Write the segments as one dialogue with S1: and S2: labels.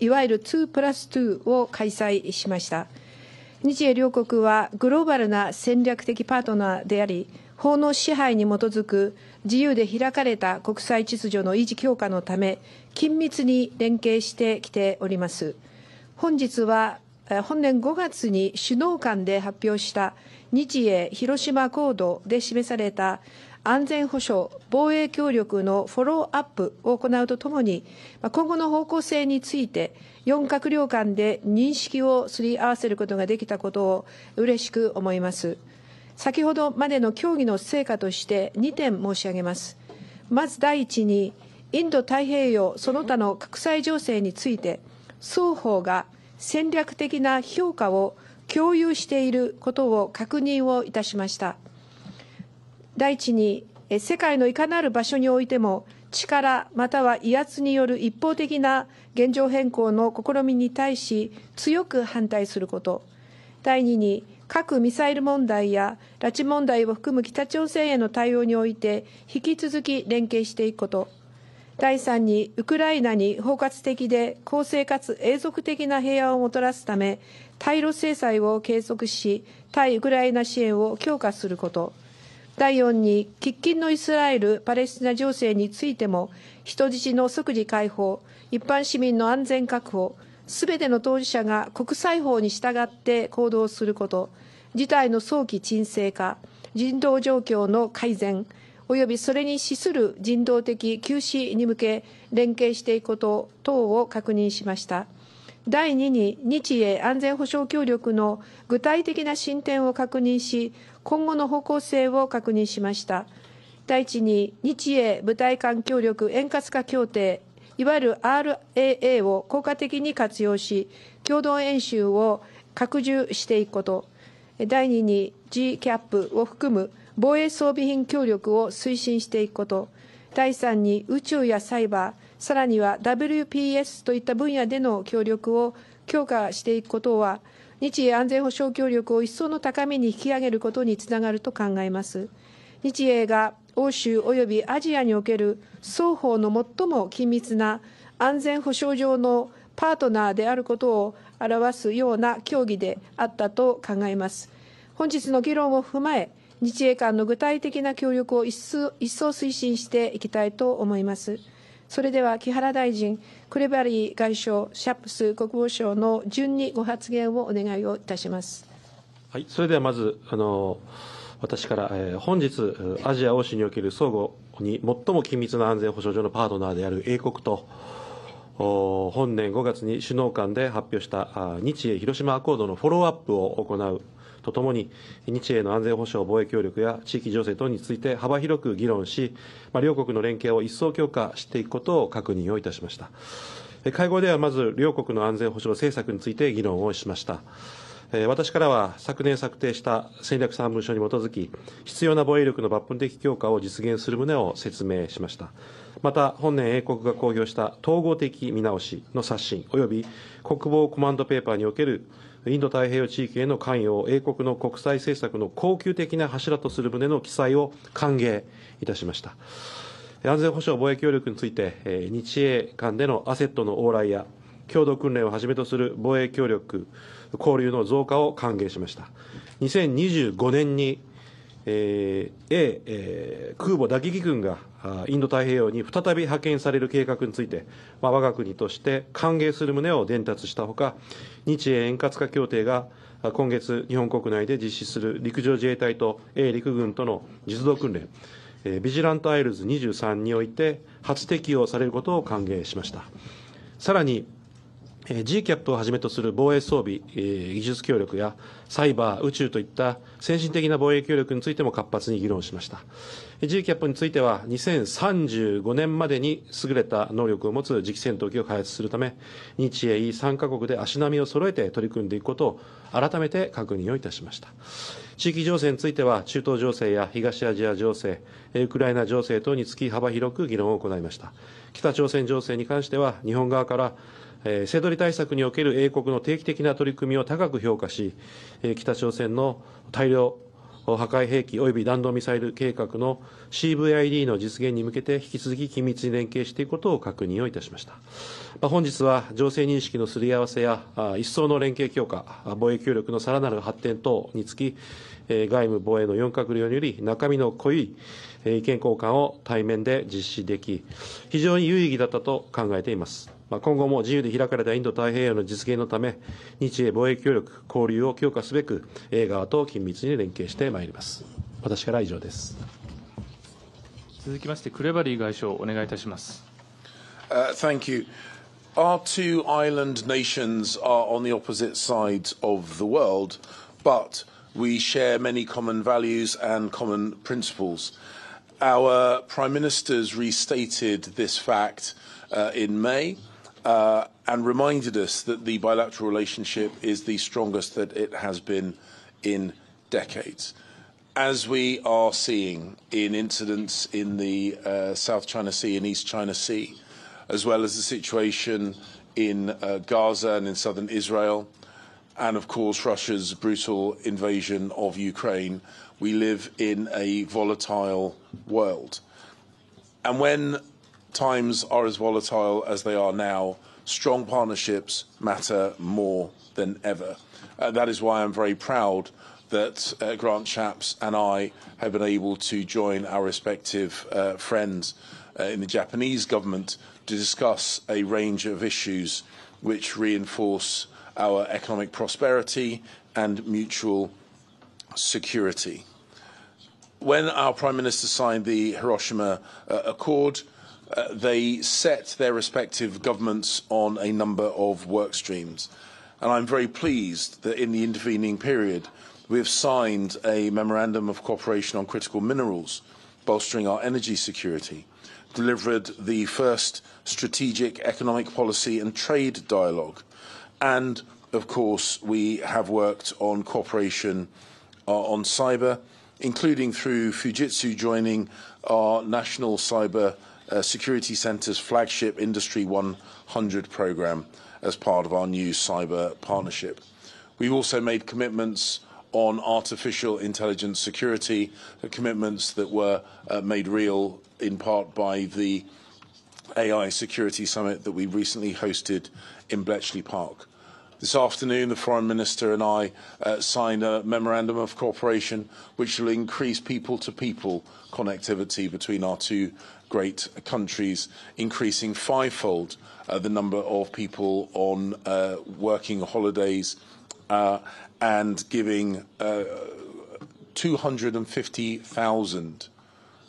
S1: いわゆる2プラス2を開催しました日英両国はグローバルな戦略的パートナーであり法の支配に基づく自由で開かれた国際秩序の維持強化のため緊密に連携してきております本日は本年5月に首脳間で発表した日英広島行動で示された安全保障、防衛協力のフォローアップを行うとともに、今後の方向性について、4閣僚間で認識をすり合わせることができたことを嬉しく思います。先ほどまでの協議の成果として2点申し上げます。まず第一に、インド太平洋その他の国際情勢について、双方が戦略的な評価を共有していることを確認をいたしました。第一に世界のいかなる場所においても力または威圧による一方的な現状変更の試みに対し強く反対すること第二に核・ミサイル問題や拉致問題を含む北朝鮮への対応において引き続き連携していくこと第三にウクライナに包括的で公正かつ永続的な平和をもたらすため対ロ制裁を継続し対ウクライナ支援を強化すること第4に喫緊のイスラエル・パレスチナ情勢についても人質の即時解放一般市民の安全確保すべての当事者が国際法に従って行動すること事態の早期沈静化人道状況の改善及びそれに資する人道的休止に向け連携していくこと等を確認しました第2に日英安全保障協力の具体的な進展を確認し今後の方向性を確認しました。第一に、日英部隊間協力円滑化協定、いわゆる RAA を効果的に活用し、共同演習を拡充していくこと。第2に GCAP を含む防衛装備品協力を推進していくこと。第3に宇宙やサイバー、さらには WPS といった分野での協力を強化していくことは、日英安全保障協力を一層の高みに引き上げることにつながると考えます。日英が欧州及びアジアにおける双方の最も緊密な安全保障上のパートナーであることを表すような協議であったと考えます。本日の議論を踏まえ、日英間の具体的な協力を一層推進していきたいと思います。それでは木原大臣、クレバリー外相、シャップス国防相の順にご発言をお願いをいたします。
S2: はい、それではまず、あの私から、えー、本日、アジア欧州における相互に最も緊密な安全保障上のパートナーである英国と、本年5月に首脳間で発表した日英広島アコードのフォローアップを行うとともに、日英の安全保障、防衛協力や地域情勢等について幅広く議論し、まあ、両国の連携を一層強化していくことを確認をいたしました。会合ではまず両国の安全保障政策について議論をしました。私からは昨年策定した戦略3文書に基づき、必要な防衛力の抜本的強化を実現する旨を説明しました。また、本年英国が公表した統合的見直しの刷新及び国防コマンドペーパーにおけるインド太平洋地域への関与を英国の国際政策の恒久的な柱とする旨の記載を歓迎いたしました。安全保障防衛協力について、日英間でのアセットの往来や、共同訓練をはじめとする防衛協力、交流の増加を歓迎しました。2025年にえー、A、えー、空母打撃群がインド太平洋に再び派遣される計画について、まあ、我が国として歓迎する旨を伝達したほか日英円滑化協定が今月日本国内で実施する陸上自衛隊と A 陸軍との実動訓練、えー、ビジラントアイルズ23において初適用されることを歓迎しましたさらに GCAP をはじめとする防衛装備、技術協力やサイバー、宇宙といった先進的な防衛協力についても活発に議論しました。GCAP については2035年までに優れた能力を持つ次期戦闘機を開発するため、日英 E 3カ国で足並みを揃えて取り組んでいくことを改めて確認をいたしました。地域情勢については中東情勢や東アジア情勢、ウクライナ情勢等につき幅広く議論を行いました。北朝鮮情勢に関しては日本側からえ取り対策における英国の定期的な取り組みを高く評価し、え北朝鮮の大量破壊兵器及び弾道ミサイル計画の CVID の実現に向けて引き続き緊密に連携していくことを確認をいたしました。まあ、本日は情勢認識のすり合わせや一層の連携強化、防衛協力のさらなる発展等につき、え外務防衛の4閣僚により中身の濃い意見交換を対面で実施でき、非常に有意義だったと考えています。まあ、今後も自由で開かれたインド太平洋の実現のため日英貿易協力交流を強化すべく映画と緊密に連携してまいります私から以上です
S3: 続きましてクレバリー外相お願いいたします、uh, Thank you Our two island nations are on the opposite sides of the world but we share many common values and common principles Our Prime Ministers restated this fact uh, in May. uh, and reminded us that the bilateral relationship is the strongest that it has been in decades. As we are seeing in incidents in the uh, South China Sea and East China Sea, as well as the situation in uh, Gaza and in southern Israel, and of course Russia's brutal invasion of Ukraine, we live in a volatile world. And when times are as volatile as they are now, strong partnerships matter more than ever. Uh, that is why I'm very proud that uh, Grant Shapps and I have been able to join our respective uh, friends uh, in the Japanese government to discuss a range of issues which reinforce our economic prosperity and mutual security. When our Prime Minister signed the Hiroshima uh, Accord, uh, they set their respective governments on a number of work streams. And I'm very pleased that in the intervening period, we have signed a memorandum of cooperation on critical minerals, bolstering our energy security, delivered the first strategic economic policy and trade dialogue, and of course, we have worked on cooperation uh, on cyber, including through Fujitsu joining our national cyber uh, security Centre's flagship Industry 100 programme as part of our new cyber partnership. We've also made commitments on artificial intelligence security, uh, commitments that were uh, made real in part by the AI Security Summit that we recently hosted in Bletchley Park. This afternoon, the Foreign Minister and I uh, signed a memorandum of cooperation which will increase people to people connectivity between our two great countries, increasing fivefold uh, the number of people on uh, working holidays uh, and giving uh, 250,000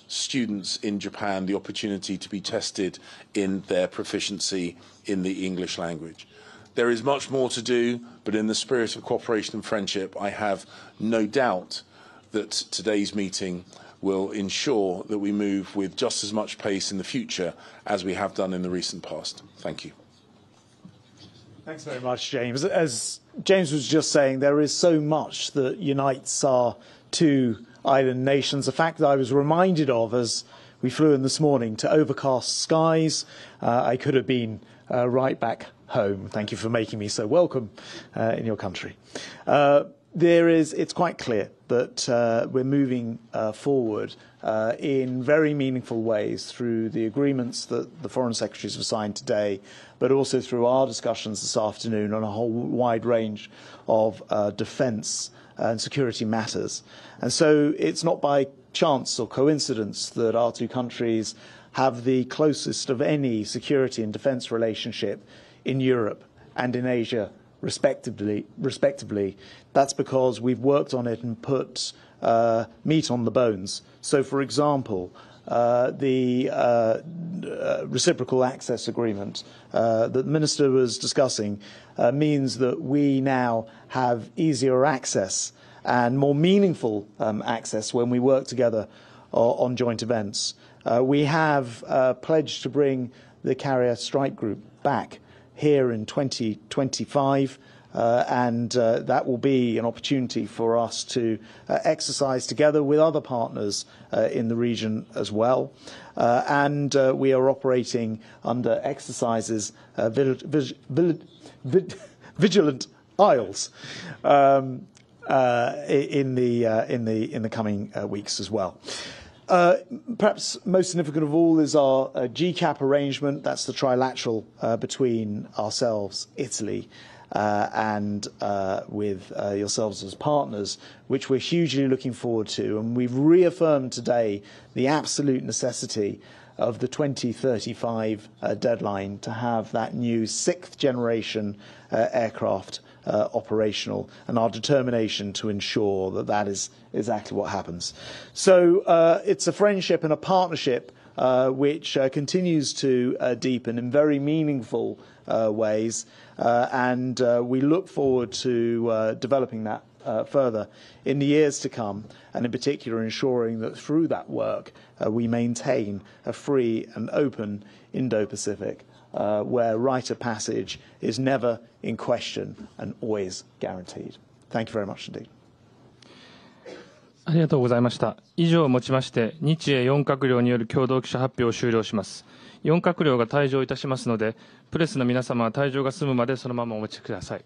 S3: students in Japan the opportunity to be tested in their proficiency in the English language. There is much more to do, but in the spirit of cooperation and friendship, I have no doubt that today's meeting will ensure that we move with just as much pace in the future as we have done in the recent past. Thank you.
S4: Thanks very much, James. As James was just saying, there is so much that unites our two island nations. A fact that I was reminded of as we flew in this morning to overcast skies. Uh, I could have been uh, right back home. Thank you for making me so welcome uh, in your country. Uh, there is, it's quite clear that uh, we're moving uh, forward uh, in very meaningful ways through the agreements that the foreign secretaries have signed today, but also through our discussions this afternoon on a whole wide range of uh, defence and security matters. And so it's not by chance or coincidence that our two countries have the closest of any security and defence relationship in Europe and in Asia, respectively. respectively. That's because we've worked on it and put uh, meat on the bones. So, for example, uh, the uh, reciprocal access agreement uh, that the minister was discussing uh, means that we now have easier access and more meaningful um, access when we work together uh, on joint events. we have pledged to bring the carrier strike group back here in 2025. Uh, and uh, that will be an opportunity for us to uh, exercise together with other partners uh, in the region as well. Uh, and uh, we are operating under exercises vigilant isles um, in the in the in the coming weeks as well. Uh, perhaps most significant of all is our uh, GCAP arrangement. That's the trilateral uh, between ourselves, Italy, uh, and uh, with uh, yourselves as partners, which we're hugely looking forward to. And we've reaffirmed today the absolute necessity of the 2035 deadline to have that new sixth generation aircraft uh, operational, and our determination to ensure that that is exactly what happens. So uh, it's a friendship and a partnership uh, which continues to deepen in very meaningful ways, and we look forward to developing that uh, further in the years to come, and in particular ensuring that through that work uh, we maintain a free and open Indo Pacific uh, where right of passage is never in question and always guaranteed. Thank you very much indeed. ありがとうございました。
S2: 以上をもちまして、日英4閣僚による共同記者発表を終了します。4閣僚が退場いたしますので、プレスの皆様は退場が済むまでそのままお待ちください。